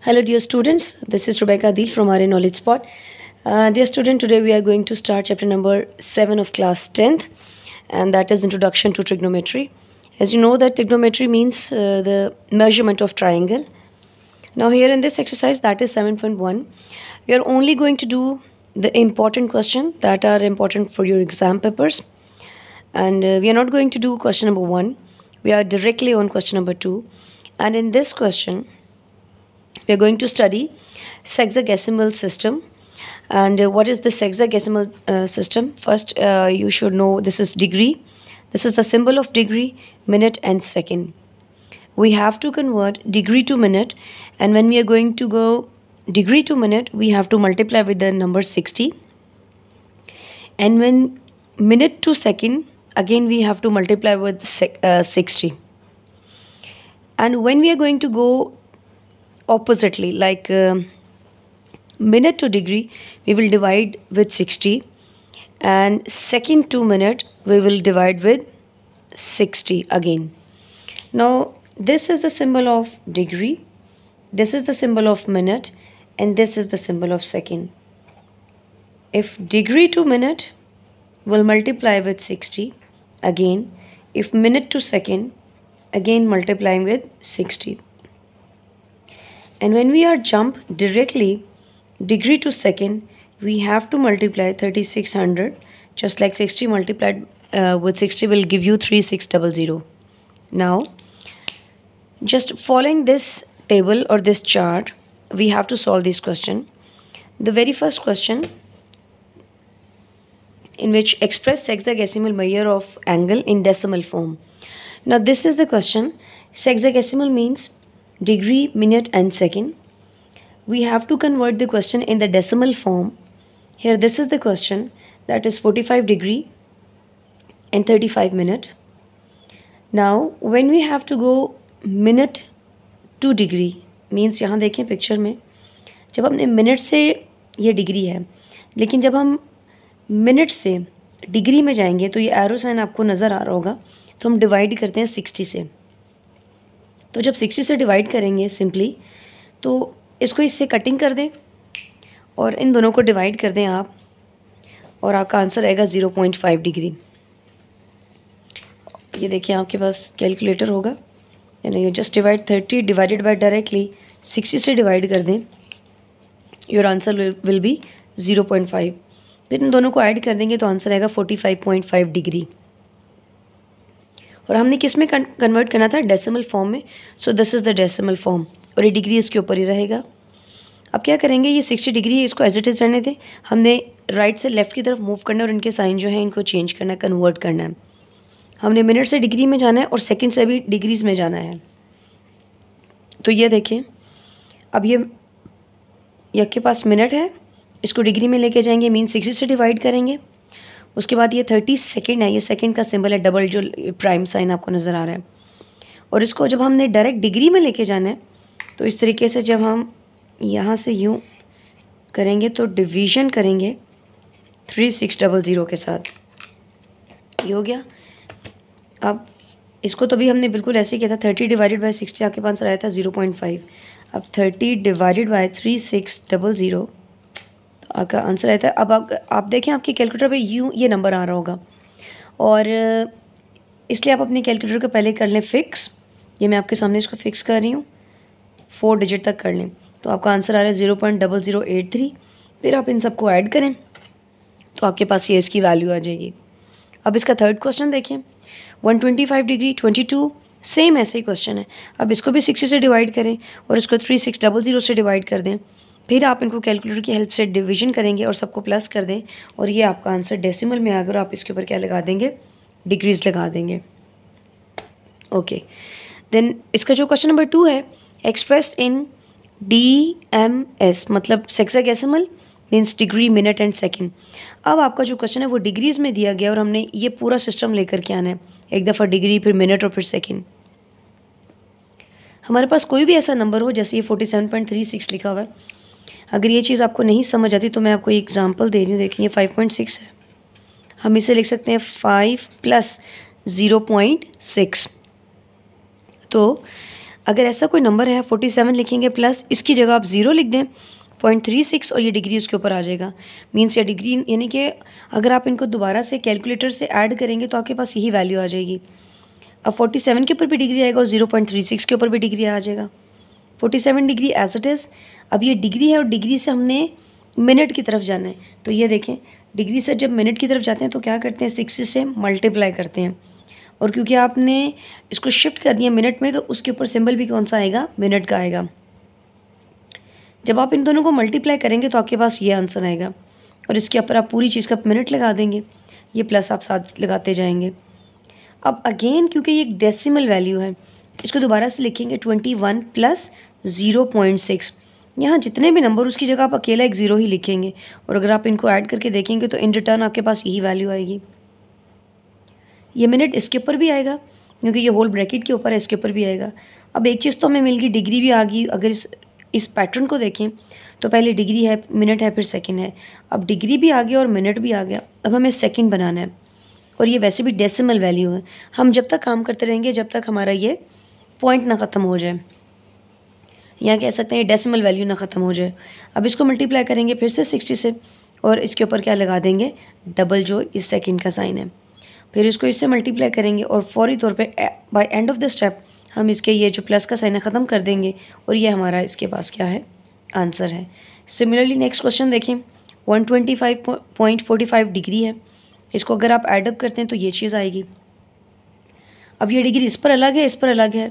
Hello dear students, this is Rebecca Adil from RA Knowledge Spot. Uh, dear student, today we are going to start chapter number 7 of class 10th and that is Introduction to Trigonometry. As you know that trigonometry means uh, the measurement of triangle. Now here in this exercise that is 7.1, we are only going to do the important questions that are important for your exam papers and uh, we are not going to do question number 1. We are directly on question number 2 and in this question we are going to study sexagesimal system and uh, what is the sexagesimal uh, system first uh, you should know this is degree this is the symbol of degree minute and second we have to convert degree to minute and when we are going to go degree to minute we have to multiply with the number 60 and when minute to second again we have to multiply with sec, uh, 60 and when we are going to go oppositely like um, minute to degree we will divide with 60 and second 2 minute we will divide with 60 again. Now this is the symbol of degree, this is the symbol of minute and this is the symbol of second. If degree to minute will multiply with 60 again, if minute to second again multiplying with 60 and when we are jump directly degree to second we have to multiply 3600 just like 60 multiplied uh, with 60 will give you 3600 now just following this table or this chart we have to solve this question the very first question in which express sexagesimal measure of angle in decimal form now this is the question sexagesimal means degree, minute and second. We have to convert the question in the decimal form. Here this is the question that is 45 degree and 35 minute. Now when we have to go minute to degree means yahan dekhiye picture mein jab humne minute se ye degree hai lekin jab hum minute se degree mein jayenge to ye arrow sign aapko nazar aa raha hoga to hum divide karte hain 60 se तो जब sixty से divide करेंगे simply तो इसको इससे cutting कर दें और इन दोनों को डिवाइड कर दें आप और आपका आंसर आएगा ज़ीरो पॉइंट फाइव डिग्री ये देखिए आपके पास कैलकुलेटर होगा यानी you just divide thirty divided by directly sixty से डिवाइड कर दें your answer will be zero point five फिर इन दोनों को ऐड कर देंगे तो आंसर आएगा forty five point five degree और हमने किस में कन्वर्ट करना था डेसिमल फॉर्म में so this is the decimal form और ये डिग्री इसके ऊपर ही रहेगा अब क्या करेंगे ये सिक्सटी डिग्री है इसको एज इट इज़ रहने दें हमने राइट से लेफ़्ट की तरफ मूव करना है और इनके साइन जो है इनको चेंज करना है कन्वर्ट करना है हमने मिनट से डिग्री में जाना है और सेकेंड से भी डिग्रीज़ में जाना है तो ये देखें अब ये यक के पास मिनट है इसको डिग्री में लेके जाएंगे मीन सिक्सटी से डिवाइड करेंगे उसके बाद ये थर्टी सेकेंड है ये सेकेंड का सिंबल है डबल जो प्राइम साइन आपको नज़र आ रहा है और इसको जब हमने डायरेक्ट डिग्री में लेके जाना है तो इस तरीके से जब हम यहाँ से यूँ करेंगे तो डिवीजन करेंगे थ्री सिक्स डबल ज़ीरो के साथ ये हो गया अब इसको तो भी हमने बिल्कुल ऐसे किया था थर्टी डिवाइडेड बाई सिक्सटी आपके पास आया था ज़ीरो पॉइंट फाइव अब thirty divided by three six double zero आपका आंसर आया था अब आप, आप देखें आपके कैलकुलेटर पे यू ये नंबर आ रहा होगा और इसलिए आप अपने कैलकुलेटर को पहले कर लें फ़िक्स ये मैं आपके सामने इसको फ़िक्स कर रही हूँ फोर डिजिट तक कर लें तो आपका आंसर आ रहा है zero point double zero eight three फिर आप इन सबको ऐड करें तो आपके पास ये इसकी वैल्यू आ जाएगी अब इसका थर्ड क्वेश्चन देखें one twenty five degree twenty two same ऐसे ही क्वेश्चन है अब इसको भी सिक्सटी से डिवाइड करें और इसको थ्री सिक्स डबल ज़ीरो से डिवाइड कर दें फिर आप इनको कैलकुलेटर की हेल्प से डिवीजन करेंगे और सबको प्लस कर दें और ये आपका आंसर डेसिमल में आकर और आप इसके ऊपर क्या लगा देंगे डिग्रीज लगा देंगे ओके देन इसका जो क्वेश्चन नंबर टू है express in D M S मतलब sexagesimal means degree minute and second अब आपका जो क्वेश्चन है वो डिग्रीज़ में दिया गया और हमने ये पूरा सिस्टम लेकर के आना है एक दफ़ा डिग्री फिर मिनट और फिर सेकेंड हमारे पास कोई भी ऐसा नंबर हो जैसे ये forty seven point three six लिखा हुआ है अगर ये चीज़ आपको नहीं समझ आती तो मैं आपको एग्ज़ाम्पल दे रही हूँ देखिए फाइव पॉइंट सिक्स है हम इसे लिख सकते हैं five plus zero point six तो अगर ऐसा कोई नंबर है फोर्टी सेवन लिखेंगे प्लस इसकी जगह आप ज़ीरो लिख दें पॉइंट थ्री सिक्स और ये डिग्री उसके ऊपर आ जाएगा मीन्स ये डिग्री यानी कि अगर आप इनको दोबारा से कैलकुलेटर से ऐड करेंगे तो आपके पास यही वैल्यू आ जाएगी अब फोर्टी सेवन के ऊपर भी डिग्री आएगा और ज़ीरो पॉइंट थ्री सिक्स के ऊपर भी डिग्री आ जाएगा forty seven degree as it is अब ये डिग्री है और डिग्री से हमने मिनट की तरफ जाना है तो ये देखें डिग्री से जब मिनट की तरफ जाते हैं तो क्या करते हैं सिक्सटी से मल्टीप्लाई करते हैं और क्योंकि आपने इसको शिफ्ट कर दिया मिनट में तो उसके ऊपर सिंबल भी कौन सा आएगा मिनट का आएगा जब आप इन दोनों को मल्टीप्लाई करेंगे तो आपके पास ये आंसर आएगा और इसके ऊपर आप पूरी चीज़ का मिनट लगा देंगे ये प्लस आप साथ लगाते जाएंगे अब अगेन क्योंकि ये एक डेसिमल वैल्यू है इसको दोबारा से लिखेंगे twenty one plus zero point six यहाँ जितने भी नंबर उसकी जगह आप अकेला एक ज़ीरो ही लिखेंगे और अगर आप इनको ऐड करके देखेंगे तो इन रिटर्न आपके पास यही वैल्यू आएगी ये मिनट इसके ऊपर भी आएगा क्योंकि ये होल ब्रैकेट के ऊपर है इसके ऊपर भी आएगा अब एक चीज़ तो हमें मिल गई डिग्री भी आ गई अगर इस इस पैटर्न को देखें तो पहले डिग्री है मिनट है फिर सेकंड है अब डिग्री भी आ गया और मिनट भी आ गया अब हमें सेकंड बनाना है और ये वैसे भी डेसिमल वैल्यू है हम जब तक काम करते रहेंगे जब तक हमारा ये पॉइंट ना ख़त्म हो जाए यहाँ कह सकते हैं डेसिमल वैल्यू ना ख़त्म हो जाए अब इसको मल्टीप्लाई करेंगे फिर से सिक्सटी से और इसके ऊपर क्या लगा देंगे डबल जो इस सेकंड का साइन है फिर इसको इससे मल्टीप्लाई करेंगे और फौरी तौर पे by end of the step हम इसके ये जो प्लस का साइन है ख़त्म कर देंगे और ये हमारा इसके पास क्या है आंसर है सिमिलरली नेक्स्ट क्वेश्चन देखें one twenty five point forty five degree है इसको अगर आप एडअप करते हैं तो ये चीज़ आएगी अब ये डिग्री इस पर अलग है इस पर अलग है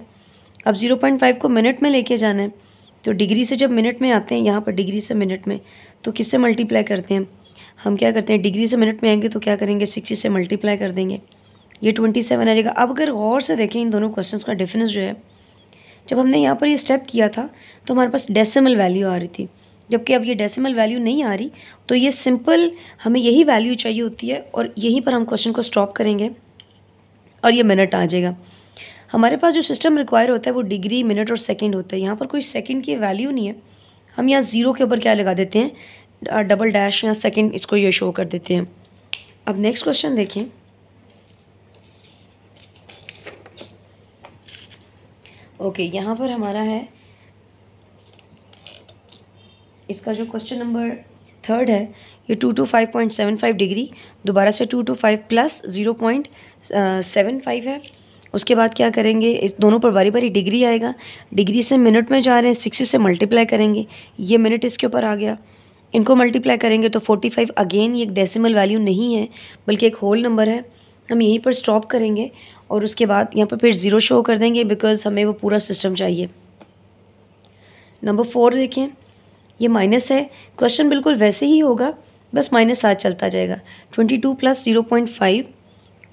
अब ज़ीरो पॉइंट फाइव को मिनट में लेके जाना है तो डिग्री से जब मिनट में आते हैं यहाँ पर डिग्री से मिनट में तो किससे मल्टीप्लाई करते हैं हम क्या करते हैं डिग्री से मिनट में आएंगे तो क्या करेंगे सिक्सटी से मल्टीप्लाई कर देंगे ये ट्वेंटी सेवन आ जाएगा अब अगर गौर से देखें इन दोनों क्वेश्चन का डिफरेंस जो है जब हमने यहाँ पर ये स्टेप किया था तो हमारे पास डेसिमल वैल्यू आ रही थी जबकि अब ये डेसिमल वैल्यू नहीं आ रही तो ये सिंपल हमें यही वैल्यू चाहिए होती है और यहीं पर हम क्वेश्चन को स्टॉप करेंगे और ये मिनट आ जाएगा हमारे पास जो सिस्टम रिक्वायर होता है वो डिग्री मिनट और सेकंड होता है यहाँ पर कोई सेकंड की वैल्यू नहीं है हम यहाँ ज़ीरो के ऊपर क्या लगा देते हैं डबल डैश या सेकंड इसको ये शो कर देते हैं अब नेक्स्ट क्वेश्चन देखें ओके okay, यहाँ पर हमारा है इसका जो क्वेश्चन नंबर थर्ड है ये two two five point seven five degree दोबारा से two two five plus zero point seven five है उसके बाद क्या करेंगे इस दोनों पर बारी बारी डिग्री आएगा डिग्री से मिनट में जा रहे हैं सिक्सटी से मल्टीप्लाई करेंगे ये मिनट इसके ऊपर आ गया इनको मल्टीप्लाई करेंगे तो फोर्टी फाइव अगेन ये एक डेसिमल वैल्यू नहीं है बल्कि एक होल नंबर है हम यहीं पर स्टॉप करेंगे और उसके बाद यहाँ पर फिर ज़ीरो शो कर देंगे बिकॉज़ हमें वो पूरा सिस्टम चाहिए नंबर फोर देखें ये माइनस है क्वेश्चन बिल्कुल वैसे ही होगा बस माइनस साथ चलता जाएगा twenty two plus zero point five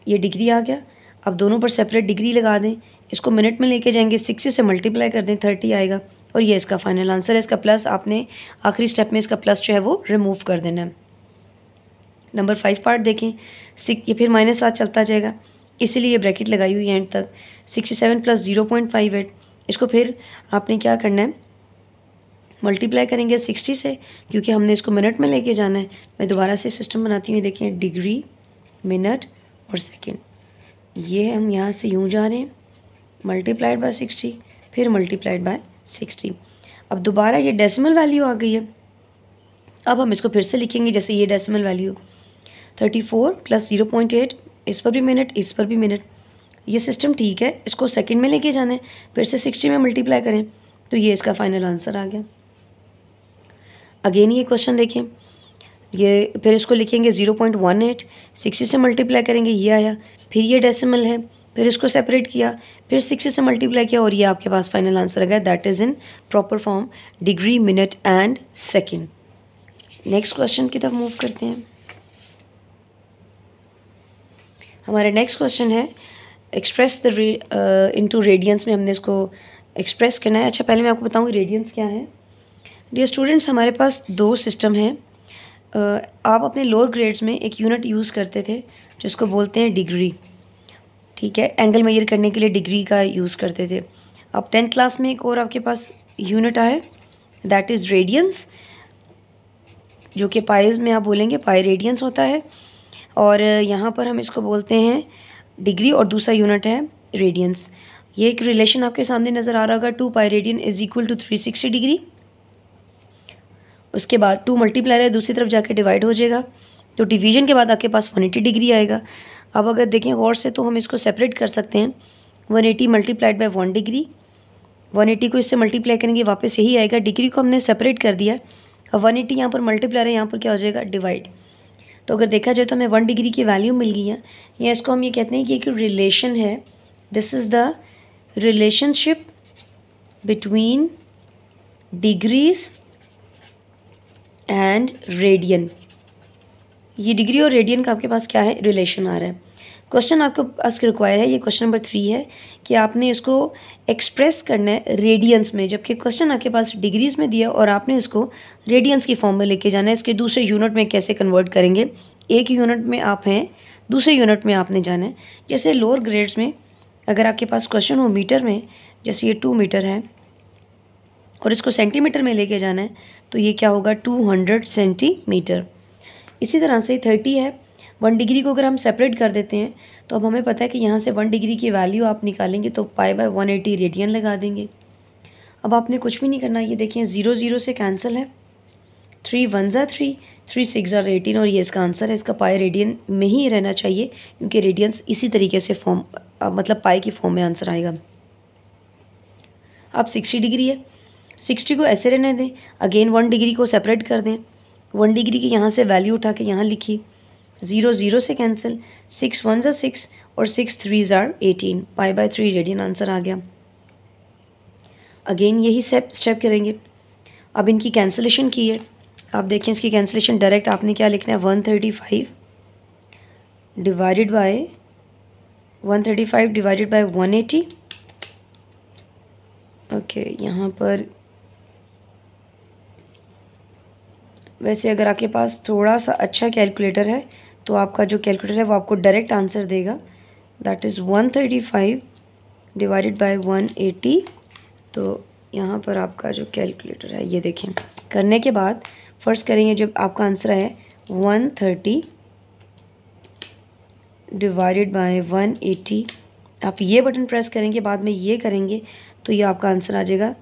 ये डिग्री आ गया अब दोनों पर सेपरेट डिग्री लगा दें इसको मिनट में लेके जाएंगे सिक्सटी से मल्टीप्लाई कर दें थर्टी आएगा और ये इसका फाइनल आंसर है इसका प्लस आपने आखिरी स्टेप में इसका प्लस जो है वो रिमूव कर देना है नंबर फाइव पार्ट देखें सिक ये फिर माइनस सात चलता जाएगा इसीलिए ब्रैकेट लगाई हुई है एंड तक sixty seven plus zero point five eight इसको फिर आपने क्या करना है मल्टीप्लाई करेंगे सिक्सटी से क्योंकि हमने इसको मिनट में लेके जाना है मैं दोबारा से सिस्टम बनाती हूँ देखिए डिग्री मिनट और सेकेंड ये हम यहाँ से यूँ जा रहे हैं मल्टीप्लाइड बाय सिक्सटी फिर मल्टीप्लाइड बाय सिक्सटी अब दोबारा ये डेसिमल वैल्यू आ गई है अब हम इसको फिर से लिखेंगे जैसे ये decimal value thirty four plus zero point eight इस पर भी मिनट इस पर भी मिनट ये सिस्टम ठीक है इसको सेकंड में लेके जाना है फिर से सिक्सटी में मल्टीप्लाई करें तो ये इसका फाइनल आंसर आ गया अगेन ये क्वेश्चन देखें ये फिर इसको लिखेंगे zero point one eight sixty से मल्टीप्लाई करेंगे ये आया फिर ये डेसिमल है फिर इसको सेपरेट किया फिर सिक्सटी से मल्टीप्लाई किया और ये आपके पास फाइनल आंसर आ गया that is in proper form degree minute and second next question की तरफ मूव करते हैं हमारा नेक्स्ट क्वेश्चन है express the in two radians में हमने इसको एक्सप्रेस करना है अच्छा पहले मैं आपको बताऊँगी रेडियंस क्या है डियर स्टूडेंट्स हमारे पास दो सिस्टम हैं आप अपने लोअर ग्रेड्स में एक यूनिट यूज़ करते थे जिसको बोलते हैं डिग्री ठीक है एंगल मेजर करने के लिए डिग्री का यूज़ करते थे अब टेंथ क्लास में एक और आपके पास यूनिट आए दैट इज़ रेडियंस जो कि पाइज में आप बोलेंगे पाई रेडियंस होता है और यहाँ पर हम इसको बोलते हैं डिग्री और दूसरा यूनिट है रेडियंस ये एक रिलेशन आपके सामने नज़र आ रहा होगा two pi radian is equal to three sixty degree उसके बाद टू मल्टीप्लायर है दूसरी तरफ जाके डिवाइड हो जाएगा तो डिवीजन के बाद आपके पास वन एटी डिग्री आएगा अब अगर देखें गौर से तो हम इसको सेपरेट कर सकते हैं one eighty multiplied by one degree one eighty को इससे मल्टीप्लाई करेंगे वापस यही आएगा डिग्री को हमने सेपरेट कर दिया अब वन एटी यहाँ पर मल्टीप्लायर है यहाँ पर क्या हो जाएगा डिवाइड तो अगर देखा जाए तो हमें वन डिग्री की वैल्यू मिल गई है या इसको हम ये कहते हैं कि एक रिलेशन है this is the relationship between degrees and radian ये डिग्री और रेडियन का आपके पास क्या है रिलेशन आ रहा है क्वेश्चन आपके पास रिक्वायर है ये क्वेश्चन नंबर थ्री है कि आपने इसको एक्सप्रेस करना है रेडियंस में जबकि क्वेश्चन आपके पास डिग्रीज में दिया और आपने इसको रेडियंस की फॉर्म में लेके जाना है इसके दूसरे यूनिट में कैसे कन्वर्ट करेंगे एक यूनिट में आप हैं दूसरे यूनिट में आपने जाना है जैसे लोअर ग्रेड्स में अगर आपके पास क्वेश्चन हो मीटर में जैसे ये टू मीटर है और इसको सेंटीमीटर में लेके जाना है तो ये क्या होगा टू हंड्रेड सेंटीमीटर इसी तरह से थर्टी है वन डिग्री को अगर हम सेपरेट कर देते हैं तो अब हमें पता है कि यहाँ से वन डिग्री की वैल्यू आप निकालेंगे तो pi by one eighty radian लगा देंगे अब आपने कुछ भी नहीं करना ये देखिए ज़ीरो ज़ीरो से कैंसिल है थ्री वन ज़ा थ्री थ्री सिक्स ज़ार एटीन और ये इसका आंसर है इसका पाए रेडियन में ही रहना चाहिए क्योंकि रेडियंस इसी तरीके से फॉर्म मतलब पाए की फॉर्म में आंसर आएगा अब सिक्सटी डिग्री है सिक्सटी को ऐसे रहने दें अगेन वन डिग्री को सेपरेट कर दें वन डिग्री की यहाँ से वैल्यू उठा के यहाँ लिखी ज़ीरो ज़ीरो से कैंसिल सिक्स वन ज़ा सिक्स और सिक्स थ्री ज़ार eighteen pi by three radian answer आ गया अगेन यही स्टेप स्टेप करेंगे अब इनकी कैंसिलेशन की है आप देखें इसकी कैंसिलेशन डायरेक्ट आपने क्या लिखना है one thirty five divided by one thirty five divided by one eighty okay यहाँ पर वैसे अगर आपके पास थोड़ा सा अच्छा कैलकुलेटर है तो आपका जो कैलकुलेटर है वो आपको डायरेक्ट आंसर देगा that is one thirty five divided by one eighty तो यहाँ पर आपका जो कैलकुलेटर है ये देखें करने के बाद फर्स्ट करेंगे जब आपका आंसर है one thirty divided by one eighty आप ये बटन प्रेस करेंगे बाद में ये करेंगे तो ये आपका आंसर आ जाएगा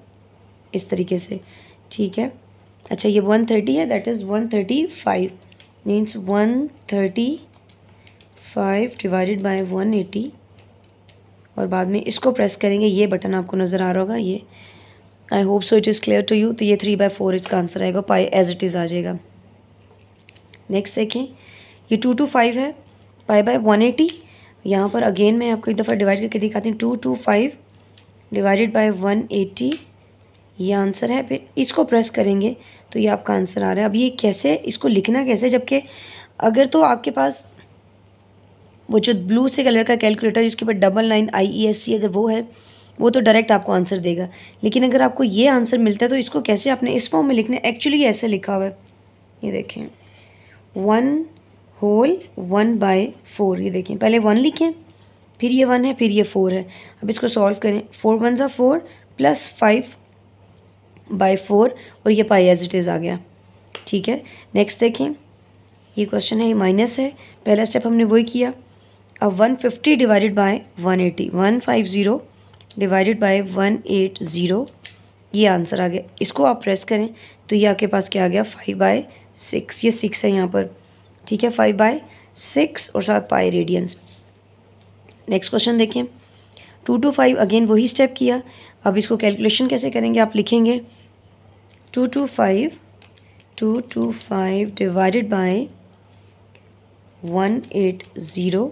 इस तरीके से ठीक है अच्छा ये वन थर्टी है that is one thirty five means one thirty five divided by one eighty और बाद में इसको प्रेस करेंगे ये बटन आपको नज़र आ रहा होगा ये I hope so it is clear to you तो ये थ्री बाई फोर इसका आंसर आएगा पाई एज इट इज़ आ जाएगा नेक्स्ट देखें ये टू टू फाइव है पाई बाय वन एटी यहाँ पर अगेन मैं आपको एक दफ़ा डिवाइड करके दिखाती हूँ two two five divided by one eighty ये आंसर है फिर इसको प्रेस करेंगे तो ये आपका आंसर आ रहा है अब ये कैसे इसको लिखना कैसे जबकि अगर तो आपके पास वो जो ब्लू से कलर का कैलकुलेटर जिसके पास double nine I E S C अगर वो है वो तो डायरेक्ट आपको आंसर देगा लेकिन अगर आपको ये आंसर मिलता है तो इसको कैसे आपने इस फॉर्म में लिखना है एक्चुअली ऐसे लिखा हुआ है ये देखें one whole one by four ये देखें पहले वन लिखें फिर ये वन है फिर ये फोर है अब इसको सॉल्व करें फोर वन ज़ा four plus five by four और ये पाई एज इट इज़ आ गया ठीक है नेक्स्ट देखें ये क्वेश्चन है ये माइनस है पहला स्टेप हमने वही किया अब one fifty divided by one eighty one five zero divided by one eight zero ये आंसर आ गया इसको आप प्रेस करें तो ये आपके पास क्या आ गया फाइव बाय सिक्स ये सिक्स है यहाँ पर ठीक है फाइव बाय सिक्स और साथ पाई रेडियंस नेक्स्ट क्वेश्चन देखें टू टू फाइव अगेन वही स्टेप किया अब इसको कैलकुलेशन कैसे करेंगे आप लिखेंगे two two five two two five divided by one eight zero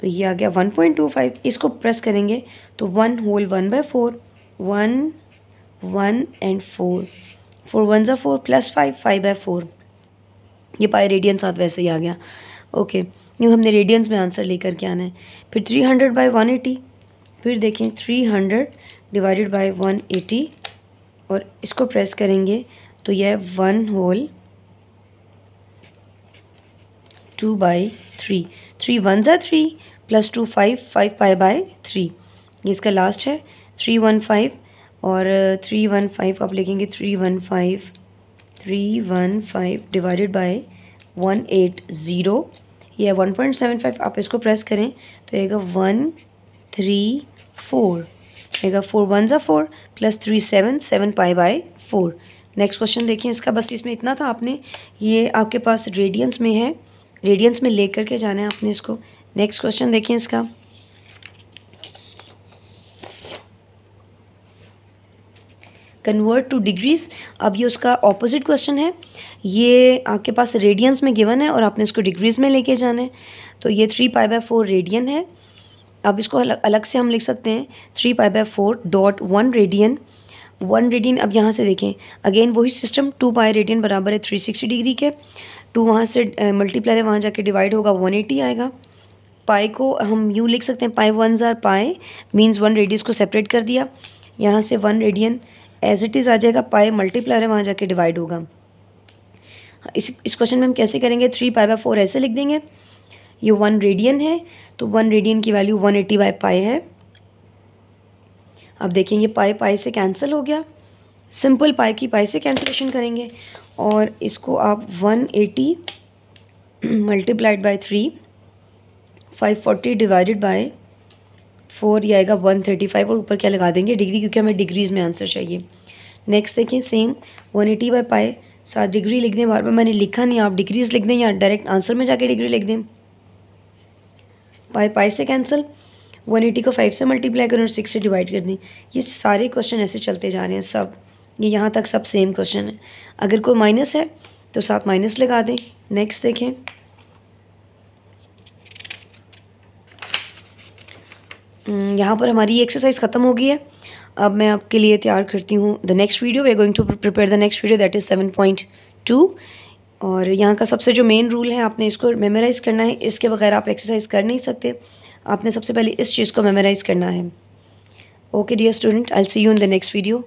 तो ये आ गया वन पॉइंट टू फाइव इसको प्रेस करेंगे तो one whole one by four one one and four four one ज़ा four plus five five by four ये pi radian साथ वैसे ही आ गया ओके यूँ हमने रेडियंस में आंसर लेकर के आना है फिर three hundred by one eighty फिर देखें three hundred divided by one eighty और इसको प्रेस करेंगे तो यह one whole two by three three one ज़ा three plus two five five five by three ये इसका लास्ट है थ्री वन फाइव और थ्री वन फाइव आप लिखेंगे three one five three one five divided by one eight zero यह one point seven five आप इसको प्रेस करें तो आएगा वन थ्री फोर आएगा फोर वन ज़ा four plus three seven seven pi by four next question देखिए इसका बस इसमें इतना था आपने ये आपके पास रेडियंस में है रेडियंस में ले करके जाना है आपने इसको नेक्स्ट क्वेश्चन देखिए इसका कन्वर्ट टू डिग्रीज अब ये उसका ऑपोजिट क्वेश्चन है ये आपके पास रेडियंस में गिवन है और आपने इसको डिग्रीज में लेके जाना है तो ये three pi by four radian है अब इसको अलग अलग से हम लिख सकते हैं three pi by four dot one radian one radian अब यहाँ से देखें अगेन वही सिस्टम टू पाई रेडियन बराबर है थ्री सिक्सटी डिग्री के टू वहाँ से मल्टीप्लाई है वहाँ जाके डिवाइड होगा वन एटी आएगा पाई को हम यूँ लिख सकते हैं पाई वन ज़ार पाए मीन्स वन रेडियस को सेपरेट कर दिया यहाँ से one radian as it is आ जाएगा पाए मल्टीप्लाई है वहाँ जाके डिवाइड होगा इस इस क्वेश्चन में हम कैसे करेंगे थ्री पाई बाय फोर ऐसे लिख देंगे ये वन रेडियन है तो वन रेडियन की value one eighty by pi है अब देखेंगे पाए पाई से कैंसिल हो गया सिंपल पाए की पाई से कैंसिलेशन करेंगे और इसको आप one eighty multiplied by three five forty divided by four ये आएगा वन थर्टी फाइव और ऊपर क्या लगा देंगे डिग्री क्योंकि हमें डिग्रीज़ में आंसर चाहिए नेक्स्ट देखिए सेम वन एटी बाई पाए सात डिग्री लिख दें बार बार मैंने लिखा नहीं आप डिग्रीज़ लिख दें या डायरेक्ट आंसर में जाके डिग्री लिख दें पाई पाई से कैंसिल वन एटी को फाइव से मल्टीप्लाई करें और 6 से डिवाइड कर दें ये सारे क्वेश्चन ऐसे चलते जा रहे हैं सब ये यहाँ तक सब सेम क्वेश्चन है अगर कोई माइनस है तो साथ माइनस लगा दें नेक्स्ट देखें हम्म, यहाँ पर हमारी एक्सरसाइज ख़त्म हो गई है अब मैं आपके लिए तैयार करती हूँ the next video we going to prepare the next video that is seven point two और यहाँ का सबसे जो मेन रूल है आपने इसको मेमोराइज़ करना है इसके बगैर आप एक्सरसाइज कर नहीं सकते आपने सबसे पहले इस चीज़ को मेमोराइज़ करना है okay dear student I see you in the next video